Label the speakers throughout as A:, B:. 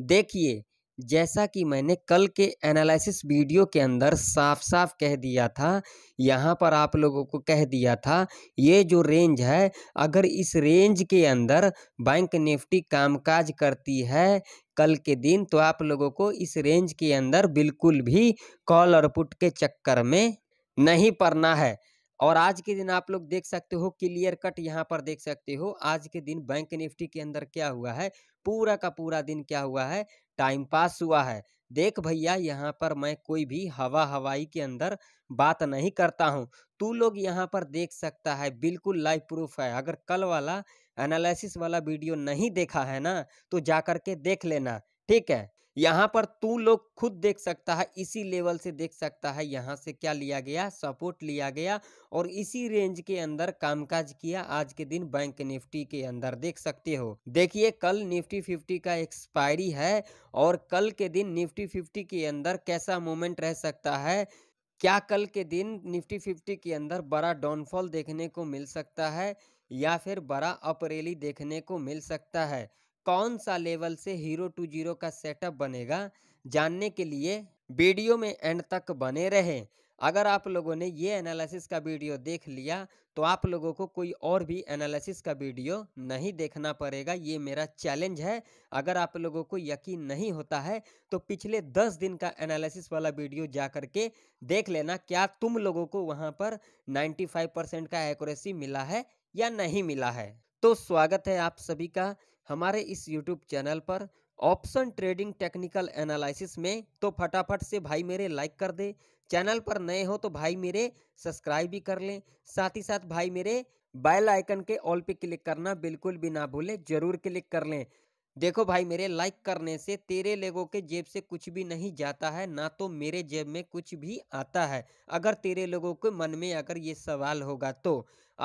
A: देखिए जैसा कि मैंने कल के एनालिसिस वीडियो के अंदर साफ साफ कह दिया था यहाँ पर आप लोगों को कह दिया था ये जो रेंज है अगर इस रेंज के अंदर बैंक निफ्टी कामकाज करती है कल के दिन तो आप लोगों को इस रेंज के अंदर बिल्कुल भी कॉल और पुट के चक्कर में नहीं पड़ना है और आज के दिन आप लोग देख सकते हो क्लियर कट यहाँ पर देख सकते हो आज के दिन बैंक निफ्टी के अंदर क्या हुआ है पूरा का पूरा दिन क्या हुआ है टाइम पास हुआ है देख भैया यहाँ पर मैं कोई भी हवा हवाई के अंदर बात नहीं करता हूँ तू लोग यहाँ पर देख सकता है बिल्कुल लाइव प्रूफ है अगर कल वाला एनालिसिस वाला वीडियो नहीं देखा है ना तो जा कर के देख लेना ठीक है यहाँ पर तू लोग खुद देख सकता है इसी लेवल से देख सकता है यहाँ से क्या लिया गया सपोर्ट लिया गया और इसी रेंज के अंदर कामकाज किया आज के दिन बैंक निफ्टी के अंदर देख सकते हो देखिए कल निफ्टी फिफ्टी का एक्सपायरी है और कल के दिन निफ्टी फिफ्टी के अंदर कैसा मूवमेंट रह सकता है क्या कल के दिन निफ्टी फिफ्टी के अंदर बड़ा डाउनफॉल देखने को मिल सकता है या फिर बड़ा अपरेली देखने को मिल सकता है कौन सा लेवल से हीरो टू जीरो का सेटअप बनेगा जानने के लिए वीडियो में एंड तक बने रहे अगर आप लोगों ने ये एनालिसिस का वीडियो देख लिया तो आप लोगों को कोई और भी एनालिसिस का वीडियो नहीं देखना पड़ेगा ये मेरा चैलेंज है अगर आप लोगों को यकीन नहीं होता है तो पिछले दस दिन का एनालिसिस वाला वीडियो जा करके देख लेना क्या तुम लोगों को वहाँ पर 95 परसेंट का एक्यूरेसी मिला है या नहीं मिला है तो स्वागत है आप सभी का हमारे इस यूट्यूब चैनल पर ऑप्शन ट्रेडिंग टेक्निकल एनालिसिस में तो फटाफट से भाई मेरे लाइक कर दे चैनल पर नए हो तो भाई मेरे सब्सक्राइब भी कर लें साथ ही साथ भाई मेरे बेल आइकन के ऑल पे क्लिक करना बिल्कुल भी ना भूलें जरूर क्लिक कर लें देखो भाई मेरे लाइक करने से तेरे लोगों के जेब से कुछ भी नहीं जाता है ना तो मेरे जेब में कुछ भी आता है अगर तेरे लोगों के मन में अगर ये सवाल होगा तो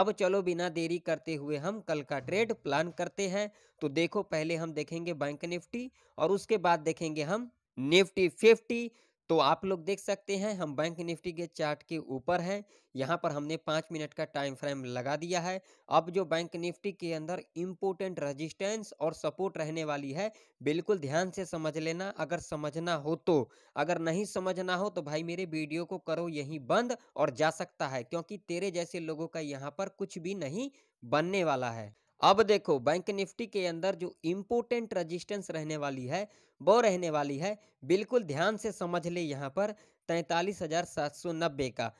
A: अब चलो बिना देरी करते हुए हम कल का ट्रेड प्लान करते हैं तो देखो पहले हम देखेंगे बैंक निफ्टी और उसके बाद देखेंगे हम निफ्टी फिफ्टी तो आप लोग देख सकते हैं हम बैंक निफ्टी के चार्ट के ऊपर हैं यहाँ पर हमने पाँच मिनट का टाइम फ्रेम लगा दिया है अब जो बैंक निफ्टी के अंदर इम्पोर्टेंट रजिस्टेंस और सपोर्ट रहने वाली है बिल्कुल ध्यान से समझ लेना अगर समझना हो तो अगर नहीं समझना हो तो भाई मेरे वीडियो को करो यहीं बंद और जा सकता है क्योंकि तेरे जैसे लोगों का यहाँ पर कुछ भी नहीं बनने वाला है अब देखो बैंक निफ्टी के अंदर जो इम्पोर्टेंट रजिस्टेंस रहने वाली है वो रहने वाली है बिल्कुल ध्यान से समझ ले यहाँ पर तैंतालीस हजार सात सौ नब्बे का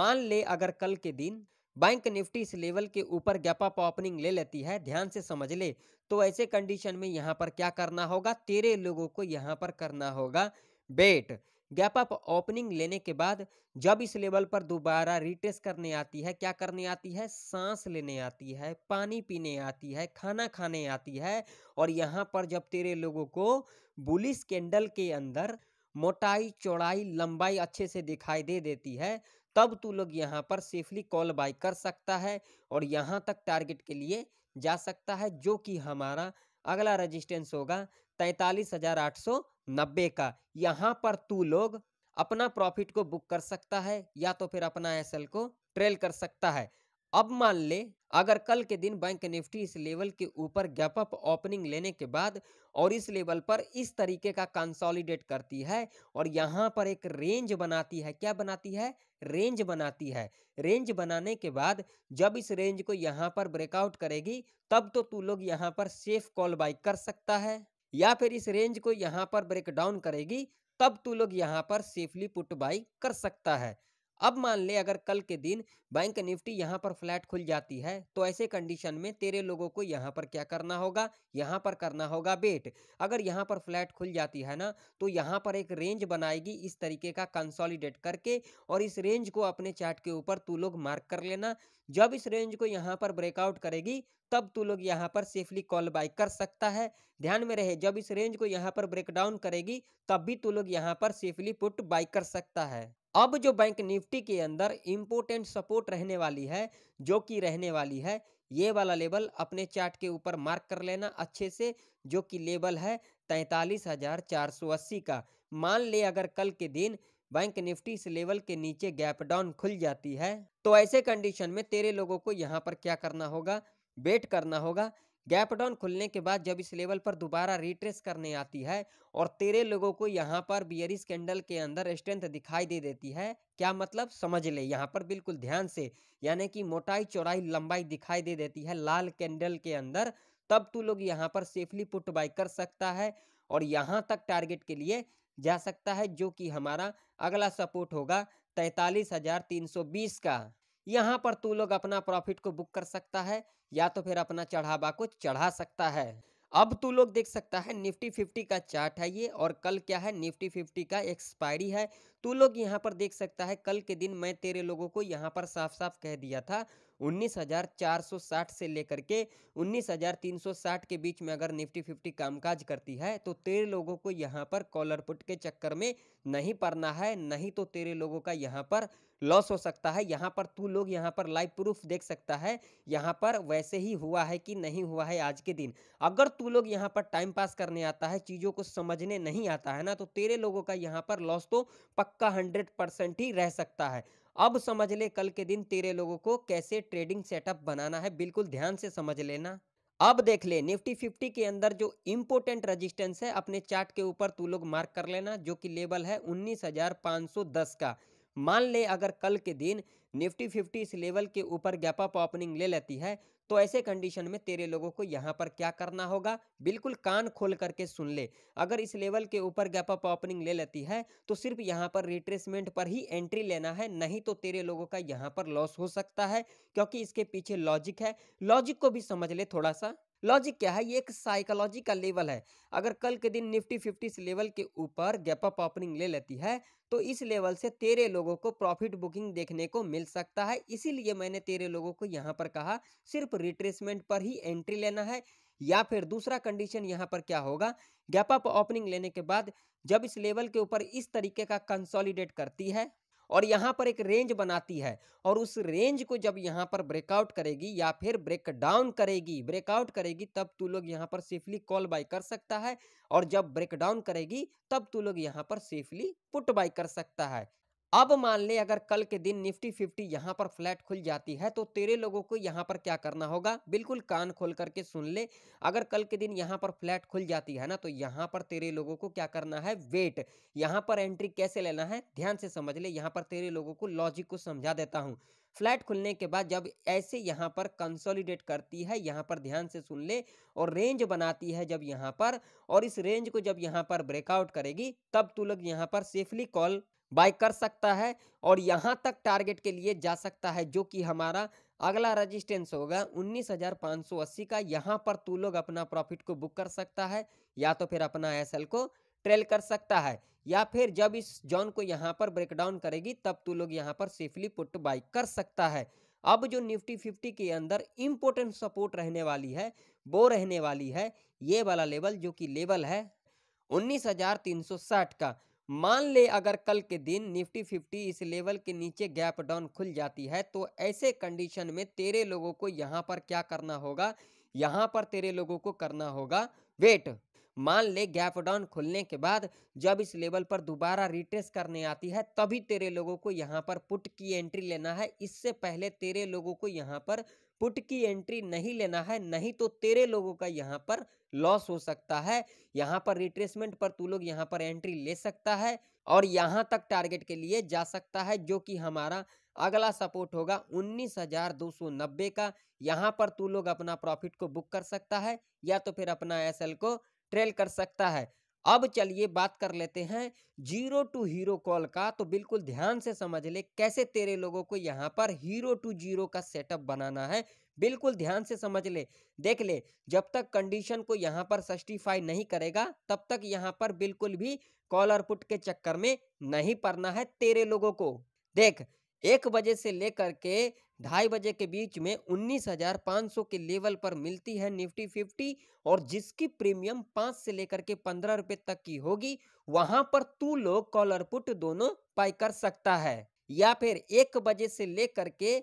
A: मान ले अगर कल के दिन बैंक निफ्टी इस लेवल के ऊपर गैप अप ओपनिंग ले लेती है ध्यान से समझ ले तो ऐसे कंडीशन में यहाँ पर क्या करना होगा तेरे लोगों को यहाँ पर करना होगा बेट गैप अप ओपनिंग लेने के बाद जब इस लेवल पर दोबारा रिटेस्ट करने आती है क्या करने आती है सांस लेने आती है पानी पीने आती है खाना खाने आती है और यहाँ पर जब तेरे लोगों को बुलिस कैंडल के अंदर मोटाई चौड़ाई लंबाई अच्छे से दिखाई दे देती है तब तू लोग यहाँ पर सेफली कॉल बाई कर सकता है और यहाँ तक टारगेट के लिए जा सकता है जो कि हमारा अगला रजिस्टेंस होगा तैतालीस हजार आठ सौ नब्बे का यहाँ पर तू लोग अपना प्रॉफिट को बुक कर सकता है या तो फिर अपना एस को ट्रेल कर सकता है अब मान ले अगर कल के दिन बैंक निफ्टी इस लेवल के ऊपर गैप अप ओपनिंग लेने के बाद और इस लेवल पर इस तरीके का कंसोलिडेट करती है और यहाँ पर एक रेंज बनाती है क्या बनाती है रेंज बनाती है रेंज बनाने के बाद जब इस रेंज को यहाँ पर ब्रेकआउट करेगी तब तो तू लोग यहाँ पर सेफ कॉल बाई कर सकता है या फिर इस रेंज को यहाँ पर ब्रेक डाउन करेगी तब तू लोग यहाँ पर सेफली पुट बाई कर सकता है अब मान ले अगर कल के दिन बैंक निफ्टी यहाँ पर फ्लैट खुल जाती है तो ऐसे कंडीशन में तेरे लोगों को यहाँ पर क्या करना होगा यहाँ पर करना होगा बेट अगर यहाँ पर फ्लैट खुल जाती है ना तो यहाँ पर एक रेंज बनाएगी इस तरीके का कंसोलिडेट करके और इस रेंज को अपने चार्ट के ऊपर तू लोग मार्क कर लेना जब इस रेंज को यहाँ पर ब्रेकआउट करेगी तब तू लोग यहाँ पर सेफली कॉल बाई कर सकता है ध्यान में रहे जब इस रेंज को यहाँ पर ब्रेकडाउन करेगी तब भी तू लोग यहाँ पर सेफली पुट बाई कर सकता है अब जो बैंक निफ्टी के अंदर इम्पोर्टेंट सपोर्ट रहने वाली है जो कि रहने वाली है ये वाला लेवल अपने चार्ट के ऊपर मार्क कर लेना अच्छे से जो कि लेवल है तैतालीस हजार चार सौ अस्सी का मान ले अगर कल के दिन बैंक निफ्टी इस लेवल के नीचे गैप डाउन खुल जाती है तो ऐसे कंडीशन में तेरे लोगों को यहाँ पर क्या करना होगा वेट करना होगा गैप डाउन खुलने के बाद जब इस लेवल पर दोबारा रिट्रेस करने आती है और तेरे लोगों को यहाँ पर बियरिस कैंडल के अंदर स्ट्रेंथ दिखाई दे देती है क्या मतलब समझ ले यहाँ पर बिल्कुल ध्यान से यानी कि मोटाई चौड़ाई लंबाई दिखाई दे देती है लाल कैंडल के अंदर तब तू लोग यहाँ पर सेफली पुट बाई कर सकता है और यहाँ तक टारगेट के लिए जा सकता है जो कि हमारा अगला सपोर्ट होगा तैतालीस हजार तीन सौ बीस का यहाँ पर तू लोग अपना प्रॉफिट को बुक कर सकता है या तो फिर अपना चढ़ावा को चढ़ा सकता है अब तू लोग देख सकता है निफ्टी फिफ्टी का चार्ट है ये और कल क्या है निफ्टी फिफ्टी का एक्सपायरी है तू लोग यहाँ पर देख सकता है कल के दिन मैं तेरे लोगों को यहाँ पर साफ साफ कह दिया था 19,460 से लेकर के 19,360 के बीच में अगर निफ्टी फिफ्टी कामकाज करती है तो तेरे लोगों को यहाँ पर कॉलर पुट के चक्कर में नहीं पड़ना है नहीं तो तेरे लोगों का यहाँ पर लॉस हो सकता है यहाँ पर तू लोग यहाँ पर लाइव प्रूफ देख सकता है यहाँ पर वैसे ही हुआ है कि नहीं हुआ है आज के दिन अगर तू लोग यहाँ पर टाइम पास करने आता है चीज़ों को समझने नहीं आता है ना तो तेरे लोगों का यहाँ पर लॉस तो पक पक्का हंड्रेड परसेंट ही रह सकता है अब समझ ले कल के दिन तेरे लोगों को कैसे ट्रेडिंग सेटअप बनाना है बिल्कुल ध्यान से समझ लेना अब देख ले निफ्टी फिफ्टी के अंदर जो इम्पोर्टेंट रजिस्टेंस है अपने चार्ट के ऊपर तू लोग मार्क कर लेना जो कि लेवल है 19,510 का मान ले अगर कल के दिन निफ्टी फिफ्टी इस लेवल के ऊपर गैप अप ओपनिंग ले लेती है तो ऐसे कंडीशन में तेरे लोगों को यहाँ पर क्या करना होगा बिल्कुल कान खोल करके सुन ले अगर इस लेवल के ऊपर गैप अप ओपनिंग ले लेती है तो सिर्फ यहाँ पर रिट्रेसमेंट पर ही एंट्री लेना है नहीं तो तेरे लोगों का यहाँ पर लॉस हो सकता है क्योंकि इसके पीछे लॉजिक है लॉजिक को भी समझ ले थोड़ा सा लॉजिक क्या है ये एक साइकोलॉजी का लेवल है अगर कल के दिन निफ्टी फिफ्टी इस लेवल के ऊपर गैप अप ओपनिंग ले लेती है तो इस लेवल से तेरे लोगों को प्रॉफिट बुकिंग देखने को मिल सकता है इसीलिए मैंने तेरे लोगों को यहाँ पर कहा सिर्फ रिट्रेसमेंट पर ही एंट्री लेना है या फिर दूसरा कंडीशन यहाँ पर क्या होगा गैप अप ओपनिंग लेने के बाद जब इस लेवल के ऊपर इस तरीके का कंसोलिडेट करती है और यहाँ पर एक रेंज बनाती है और उस रेंज को जब यहाँ पर ब्रेकआउट करेगी या फिर ब्रेक डाउन करेगी ब्रेकआउट करेगी तब तू लोग यहाँ पर सेफली कॉल बाई कर सकता है और जब ब्रेक डाउन करेगी तब तू लोग यहाँ पर सेफली पुट बाई कर सकता है अब मान ले अगर कल के दिन निफ्टी फिफ्टी यहाँ पर फ्लैट खुल जाती है तो तेरे लोगों को यहाँ पर क्या करना होगा बिल्कुल कान खोल करके सुन ले अगर कल के दिन यहाँ पर फ्लैट खुल जाती है ना तो यहाँ पर तेरे लोगों को क्या करना है वेट यहाँ पर एंट्री कैसे लेना है ध्यान से समझ ले यहाँ पर तेरे लोगों को लॉजिक को समझा देता हूँ फ्लैट खुलने के बाद जब ऐसे यहाँ पर कंसोलिडेट करती है यहाँ पर ध्यान से सुन ले और रेंज बनाती है जब यहाँ पर और इस रेंज को जब यहाँ पर ब्रेकआउट करेगी तब तू लोग यहाँ पर सेफली कॉल बाय कर सकता है और यहाँ तक टारगेट के लिए जा सकता है जो कि हमारा अगला रजिस्टेंस होगा 19,580 का यहाँ पर तू लोग अपना प्रॉफिट को बुक कर सकता है या तो फिर अपना एसएल को ट्रेल कर सकता है या फिर जब इस जॉन को यहाँ पर ब्रेकडाउन करेगी तब तू लोग यहाँ पर सेफली पुट बाई कर सकता है अब जो निफ्टी फिफ्टी के अंदर इम्पोर्टेंट सपोर्ट रहने वाली है वो रहने वाली है ये वाला लेवल जो कि लेवल है साठ का मान ले अगर कल के दिन निफ्टी फिफ्टी इस लेवल के नीचे गैप डाउन खुल जाती है तो ऐसे कंडीशन में तेरे लोगों को यहाँ पर क्या करना होगा यहाँ पर तेरे लोगों को करना होगा वेट मान ले गैप डाउन खुलने के बाद जब इस लेवल पर दोबारा रिट्रेस करने आती है तभी तेरे लोगों को यहाँ पर पुट की एंट्री लेना है इससे पहले तेरे लोगों को यहाँ पर पुट की एंट्री नहीं लेना है नहीं तो तेरे लोगों का यहाँ पर लॉस हो सकता है यहाँ पर रिट्रेसमेंट पर तू लोग यहाँ पर एंट्री ले सकता है और यहाँ तक टारगेट के लिए जा सकता है जो कि हमारा अगला सपोर्ट होगा उन्नीस हजार दो सौ नब्बे का यहाँ पर तू लोग अपना प्रॉफिट को बुक कर सकता है या तो फिर अपना एस को ट्रेल कर सकता है अब चलिए बात कर लेते हैं जीरो टू हीरो कॉल का तो बिल्कुल ध्यान से समझ ले कैसे तेरे लोगों को यहाँ पर हीरो टू जीरो का सेटअप बनाना है बिल्कुल ध्यान से समझ ले देख ले जब तक कंडीशन को यहाँ पर सस्टिफाई नहीं करेगा तब तक यहाँ पर बिल्कुल भी कॉलर पुट के चक्कर में नहीं पड़ना है तेरे लोगों को देख एक बजे से लेकर के ढाई बजे के बीच में 19,500 के लेवल पर मिलती है निफ्टी 50 और जिसकी प्रीमियम पाँच से लेकर के पंद्रह रुपए तक की होगी वहां पर तू लोग कॉलर पुट दोनों पाई कर सकता है या फिर एक बजे से लेकर के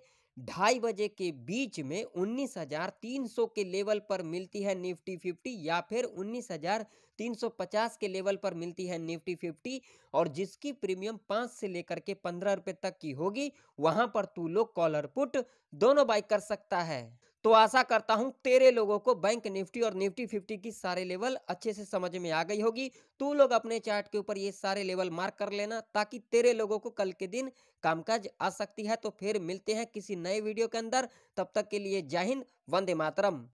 A: ढाई बजे के बीच में 19,300 के लेवल पर मिलती है निफ्टी 50 या फिर 19,350 के लेवल पर मिलती है निफ्टी 50 और जिसकी प्रीमियम पाँच से लेकर के पंद्रह रुपए तक की होगी वहां पर तू लोग कॉलर पुट दोनों बाई कर सकता है तो आशा करता हूं तेरे लोगों को बैंक निफ्टी और निफ्टी फिफ्टी की सारे लेवल अच्छे से समझ में आ गई होगी तू लोग अपने चार्ट के ऊपर ये सारे लेवल मार्क कर लेना ताकि तेरे लोगों को कल के दिन कामकाज आ सकती है तो फिर मिलते हैं किसी नए वीडियो के अंदर तब तक के लिए जय हिंद वंदे मातरम